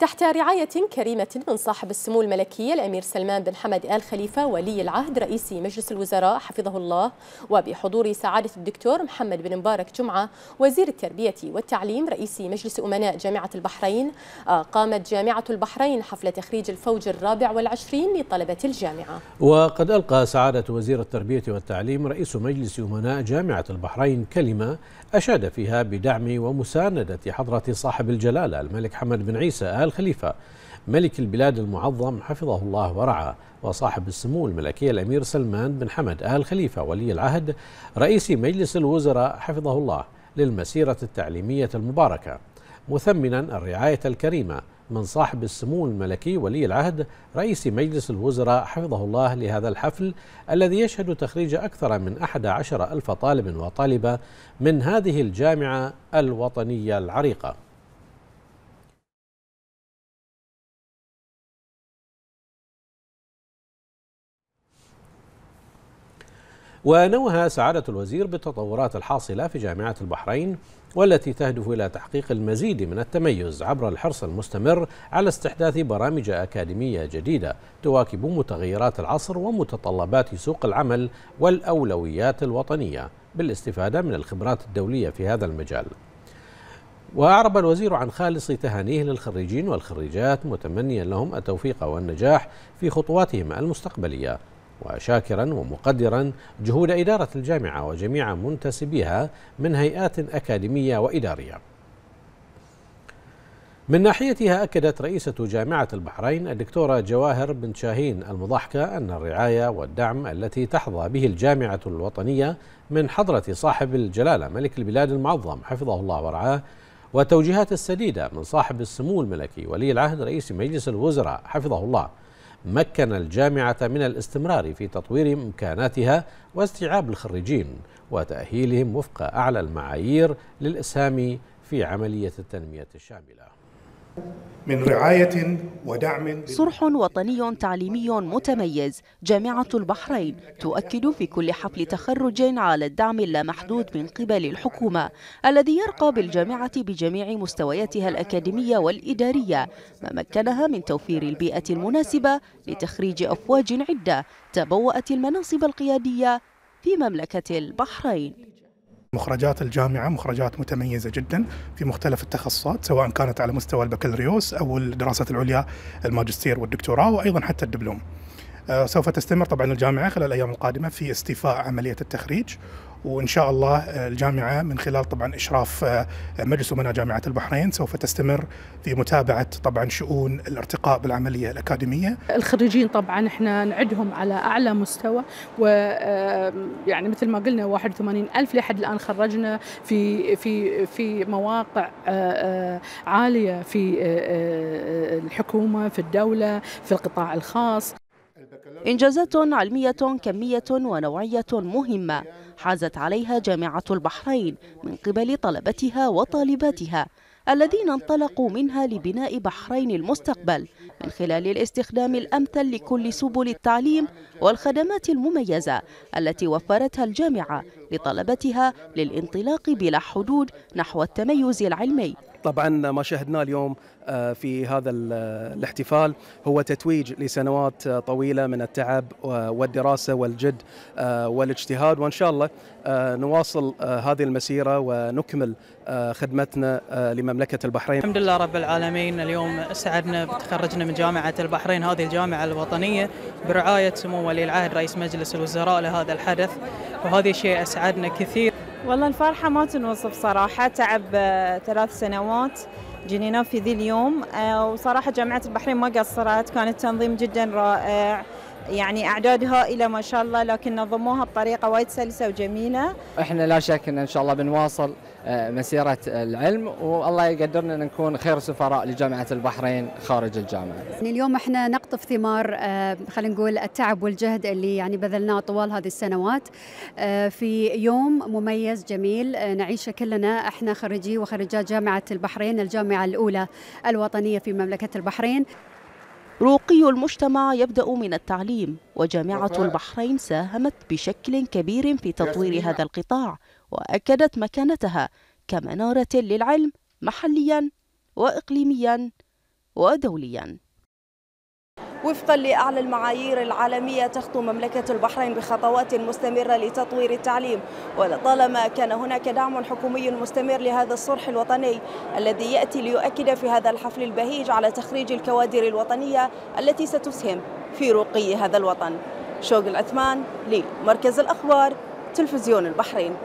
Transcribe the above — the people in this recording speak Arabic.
تحت رعاية كريمة من صاحب السمو الملكية الأمير سلمان بن حمد آل خليفة ولي العهد رئيس مجلس الوزراء حفظه الله وبحضور سعادة الدكتور محمد بن مبارك جمعة وزير التربية والتعليم رئيس مجلس أمناء جامعة البحرين آه، قامت جامعة البحرين حفل تخريج الفوج الرابع والعشرين لطلبة الجامعة وقد ألقى سعادة وزير التربية والتعليم رئيس مجلس أمناء جامعة البحرين كلمة أشاد فيها بدعم ومساندة حضرة صاحب الجلالة الملك حمد بن عيسى آل خليفة ملك البلاد المعظم حفظه الله ورعاه وصاحب السمو الملكي الأمير سلمان بن حمد آل خليفة ولي العهد رئيس مجلس الوزراء حفظه الله للمسيرة التعليمية المباركة مثمنا الرعاية الكريمة من صاحب السمو الملكي ولي العهد رئيس مجلس الوزراء حفظه الله لهذا الحفل الذي يشهد تخريج أكثر من 11 ألف طالب وطالبة من هذه الجامعة الوطنية العريقة ونوه سعادة الوزير بالتطورات الحاصلة في جامعة البحرين والتي تهدف إلى تحقيق المزيد من التميز عبر الحرص المستمر على استحداث برامج أكاديمية جديدة تواكب متغيرات العصر ومتطلبات سوق العمل والأولويات الوطنية بالاستفادة من الخبرات الدولية في هذا المجال وأعرب الوزير عن خالص تهانيه للخريجين والخريجات متمنيا لهم التوفيق والنجاح في خطواتهم المستقبلية وشاكرا ومقدرا جهود إدارة الجامعة وجميع منتسبيها من هيئات أكاديمية وإدارية من ناحيتها أكدت رئيسة جامعة البحرين الدكتورة جواهر بن شاهين المضحكة أن الرعاية والدعم التي تحظى به الجامعة الوطنية من حضرة صاحب الجلالة ملك البلاد المعظم حفظه الله ورعاه والتوجيهات السديدة من صاحب السمو الملكي ولي العهد رئيس مجلس الوزراء حفظه الله مكن الجامعة من الاستمرار في تطوير إمكاناتها واستيعاب الخريجين وتأهيلهم وفق أعلى المعايير للإسهام في عملية التنمية الشاملة من رعاية ودعم صرح وطني تعليمي متميز جامعة البحرين تؤكد في كل حفل تخرج على الدعم اللامحدود من قبل الحكومة الذي يرقى بالجامعة بجميع مستوياتها الأكاديمية والإدارية ما مكنها من توفير البيئة المناسبة لتخريج أفواج عدة تبوأت المناصب القيادية في مملكة البحرين مخرجات الجامعة مخرجات متميزة جدا في مختلف التخصصات سواء كانت على مستوى البكالوريوس أو الدراسات العليا الماجستير والدكتوراه وأيضا حتى الدبلوم آه، سوف تستمر طبعا الجامعة خلال الأيام القادمة في استيفاء عملية التخريج وان شاء الله الجامعه من خلال طبعا اشراف آه، مجلس امناء جامعه البحرين سوف تستمر في متابعه طبعا شؤون الارتقاء بالعمليه الاكاديميه. الخريجين طبعا احنا نعدهم على اعلى مستوى و يعني مثل ما قلنا 81 الف لحد الان خرجنا في في في مواقع آه، آه، عاليه في الحكومه في الدوله في القطاع الخاص. إنجازات علمية كمية ونوعية مهمة حازت عليها جامعة البحرين من قبل طلبتها وطالباتها الذين انطلقوا منها لبناء بحرين المستقبل من خلال الاستخدام الأمثل لكل سبل التعليم والخدمات المميزة التي وفرتها الجامعة لطلبتها للانطلاق بلا حدود نحو التميز العلمي طبعا ما شاهدناه اليوم آه، في هذا الاحتفال هو تتويج لسنوات آه، طويله من التعب والدراسه والجد آه، والاجتهاد وان شاء الله نواصل هذه المسيره ونكمل خدمتنا لمملكه البحرين. الحمد لله رب العالمين اليوم سعدنا بتخرجنا من جامعه البحرين هذه الجامعه الوطنيه برعايه سمو ولي العهد رئيس مجلس الوزراء لهذا الحدث وهذا الشيء اسعدنا كثير والله الفرحة ما تنوصف صراحة تعب آه، ثلاث سنوات جنينا في ذي اليوم آه، وصراحة جامعة البحرين ما قصرت كان التنظيم جدا رائع يعني اعداد هائله ما شاء الله لكن نظموها بطريقه وايد سلسه وجميله. احنا لا شك ان ان شاء الله بنواصل آه، مسيره العلم والله يقدرنا ان نكون خير سفراء لجامعه البحرين خارج الجامعه. يعني اليوم احنا نقطف ثمار آه، خلينا نقول التعب والجهد اللي يعني بذلناه طوال هذه السنوات آه، في يوم مميز جميل نعيشه كلنا احنا خريجي وخريجات جامعه البحرين الجامعه الاولى الوطنيه في مملكه البحرين. رقي المجتمع يبدأ من التعليم وجامعة البحرين ساهمت بشكل كبير في تطوير هذا القطاع وأكدت مكانتها كمنارة للعلم محليا وإقليميا ودوليا وفقا لأعلى المعايير العالمية تخطو مملكة البحرين بخطوات مستمرة لتطوير التعليم ولطالما كان هناك دعم حكومي مستمر لهذا الصرح الوطني الذي يأتي ليؤكد في هذا الحفل البهيج على تخريج الكوادر الوطنية التي ستسهم في رقي هذا الوطن شوق العثمان لمركز الأخبار تلفزيون البحرين